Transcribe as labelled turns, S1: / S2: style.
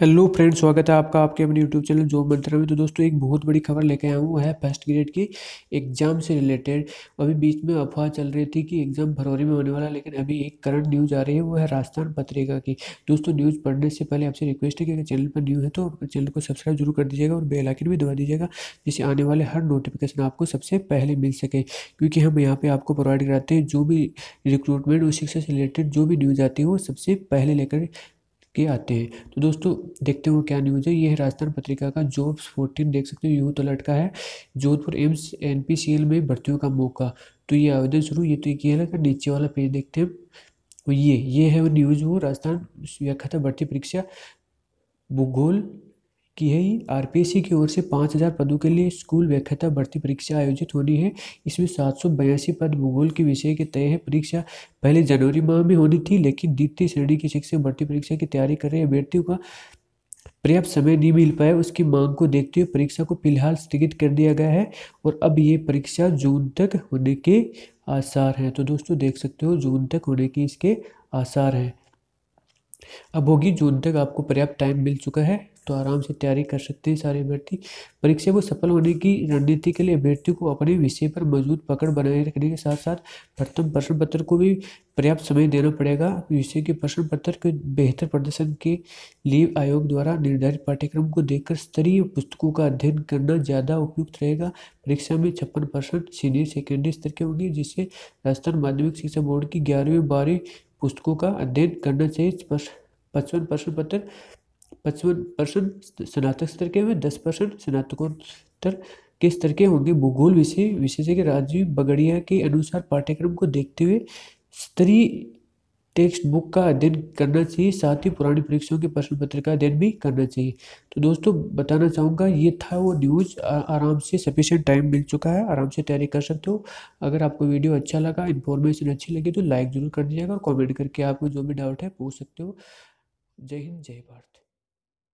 S1: hello friend स्वागत है आपका आपके अपने यूट्यूब चैनल जो मंत्रा में तो दोस्तों एक बहुत बड़ी खबर लेके आया हूँ वो है फर्स्ट ग्रेड की एग्ज़ाम से रिलेटेड अभी बीच में अफवाह चल रही थी कि एग्ज़ाम फरवरी में होने वाला लेकिन अभी एक करंट न्यूज़ आ रही है वो है राजस्थान पत्रिका की दोस्तों न्यूज़ पढ़ने से पहले आपसे रिक्वेस्ट है कि अगर चैनल पर न्यू है तो चैनल को सब्सक्राइब जरूर कर दीजिएगा और बेलाइकन भी दबा दीजिएगा जिससे आने वाले हर नोटिफिकेशन आपको सबसे पहले मिल सके क्योंकि हम यहाँ पर आपको प्रोवाइड कराते हैं जो भी रिक्रूटमेंट और शिक्षा से रिलेटेड जो भी न्यूज़ आती है वो सबसे पहले लेकर के आते हैं तो दोस्तों देखते हो क्या न्यूज़ है ये है राजस्थान पत्रिका का जॉब फोर्टीन देख सकते हो यूथ अलर्ट तो का है जोधपुर एम्स एन में भर्तियों का मौका तो ये आवेदन शुरू ये तो ये किया नीचे वाला पेज देखते हैं तो ये ये है वो न्यूज़ वो राजस्थान व्याख्या भर्ती परीक्षा भूगोल कि आरपीएससी की ओर से पाँच हज़ार पदों के लिए स्कूल व्याख्याता भर्ती परीक्षा आयोजित होनी है इसमें सात सौ बयासी पद भूगोल के विषय के तय है परीक्षा पहले जनवरी माह में होनी थी लेकिन द्वितीय श्रेणी के शिक्षक भर्ती परीक्षा की तैयारी कर रहे अभ्यर्थियों का पर्याप्त समय नहीं मिल पाया उसकी मांग को देखते हुए परीक्षा को फिलहाल स्थगित कर दिया गया है और अब ये परीक्षा जून तक होने के आसार हैं तो दोस्तों देख सकते हो जून तक होने के इसके आसार हैं अब होगी जून तक आपको पर्याप्त टाइम मिल चुका है तो आराम से तैयारी कर सकते हैं सारे अभ्यर्थी परीक्षा को सफल होने की रणनीति के लिए अभ्यर्थियों को अपने विषय पर मजबूत पकड़ बनाए रखने के साथ साथ प्रथम प्रश्न पत्र को भी पर्याप्त समय देना पड़ेगा विषय के प्रश्न पत्र के बेहतर प्रदर्शन के लिए आयोग द्वारा निर्धारित पाठ्यक्रम को देखकर स्तरीय पुस्तकों का अध्ययन करना ज़्यादा उपयुक्त रहेगा परीक्षा में छप्पन परसेंट सीनियर सेकेंडरी स्तर के होंगे जिससे राजस्थान माध्यमिक शिक्षा बोर्ड की ग्यारहवीं बारहवीं पुस्तकों का अध्ययन करना चाहिए पचपन परसेंट पत्र पचपन परसेंट स्नातक स्तर के हुए दस परसेंट स्नातकोत्तर के स्तर के होंगे भूगोल विषय विशेषज्ञ राजीव बगड़िया के अनुसार पाठ्यक्रम को देखते हुए स्तरीय टेक्स्ट बुक का अध्ययन करना चाहिए साथ ही पुरानी परीक्षाओं के प्रश्न पत्र का अध्ययन भी करना चाहिए तो दोस्तों बताना चाहूँगा ये था वो न्यूज़ आराम से सफिशेंट टाइम मिल चुका है आराम से तैयारी कर सकते हो अगर आपको वीडियो अच्छा लगा इन्फॉर्मेशन अच्छी लगी तो लाइक ज़रूर कर दीजिएगा और कॉमेंट करके आपको जो भी डाउट है पूछ सकते हो जय हिंद जय भारत